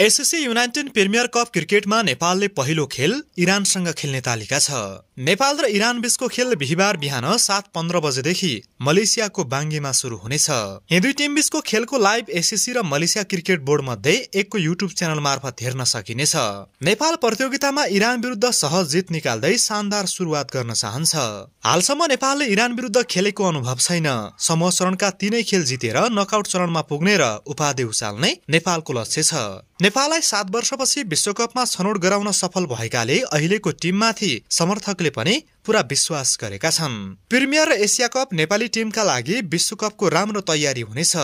SSC United premier cup क्रिकेटमा नेपालले पहिलो खेल इरानसँग खेल्ने तालिका छ नेपाल र इरान बीचको खेल बिहिबार बिहान सात पन्ध्र बजेदेखि मलेसियाको बाङ्गेमा सुरु हुनेछ यी दुई टिम बीचको खेलको लाइभ एसएससी र मलेसिया क्रिकेट बोर्ड मध्ये एकको युट्युब च्यानल मार्फत हेर्न सकिनेछ नेपाल प्रतियोगितामा इरान विरुद्ध सहज जित निकाल्दै शानदार सुरुवात गर्न चाहन्छ हालसम्म नेपालले इरान विरुद्ध खेलेको अनुभव छैन समूह चरणका तीनै खेल जितेर नकआउट चरणमा पुग्ने र उपाधि उचाल्ने नेपालको लक्ष्य छ नेपाललाई सात वर्षपछि विश्वकपमा छनौट गराउन सफल भएकाले अहिलेको टिममाथि समर्थकले पनि पुरा विश्वास गरेका छन् प्रिमियर र एसिया कप नेपाली टिमका लागि विश्वकपको राम्रो तयारी हुनेछ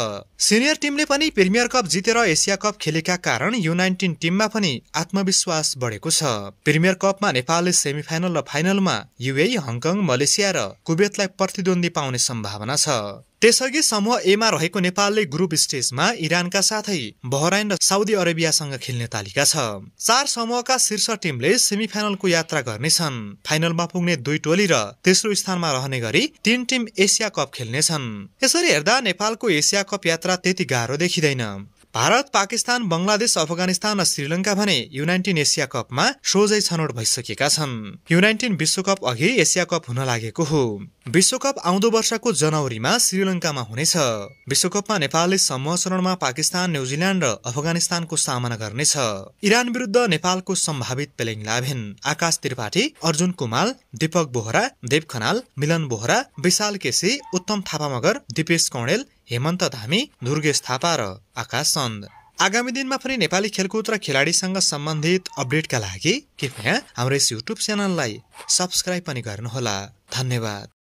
सिनियर टिमले पनि प्रिमियर कप जितेर एसिया कप खेलेका कारण यु नाइन्टिन टिममा पनि आत्मविश्वास बढेको छ प्रिमियर कपमा नेपालले सेमिफाइनल र फाइनलमा युए हङकङ मलेसिया र कुवेतलाई प्रतिद्वन्दी पाउने सम्भावना छ त्यसअघि समूह एमा रहेको नेपालले ग्रुप स्टेजमा इरानका साथै बहराइन र साउदी अरेबियासँग खेल्ने तालिका छ चार समूहका शीर्ष टिमले सेमी फाइनलको यात्रा गर्नेछन् फाइनलमा पुग्ने दुई टोली र तेस्रो स्थानमा रहने गरी तीन टिम एसिया कप खेल्नेछन् यसरी हेर्दा नेपालको एसिया कप यात्रा त्यति गाह्रो देखिँदैन भारत पाकिस्तान बङ्गलादेश अफगानिस्तान र श्रीलङ्का भने युनाइन्टिन एसिया कपमा सोझै छनौट भइसकेका छन् युनाइन्टिन विश्वकप अघि एसिया कप हुन लागेको हो विश्वकप आउँदो वर्षको जनवरीमा श्रीलङ्कामा हुनेछ विश्वकपमा नेपालले समूह चरणमा पाकिस्तान न्युजिल्यान्ड र अफगानिस्तानको सामना गर्नेछ इरान विरुद्ध नेपालको सम्भावित पेलिङ लाभेन आकाश त्रिपाठी अर्जुन कुमाल दीपक बोहरा देव खनाल मिलन बोहरा विशाल केसी उत्तम थापा मगर दिपेश कौडेल हेमन्त धामी दुर्गेश थापा र आकाश चन्द आगामी दिनमा पनि नेपाली खेलकुद र खेलाडीसँग सम्बन्धित अपडेटका लागि कृपया हाम्रो यस युट्युब च्यानललाई सब्सक्राइब पनि गर्नुहोला धन्यवाद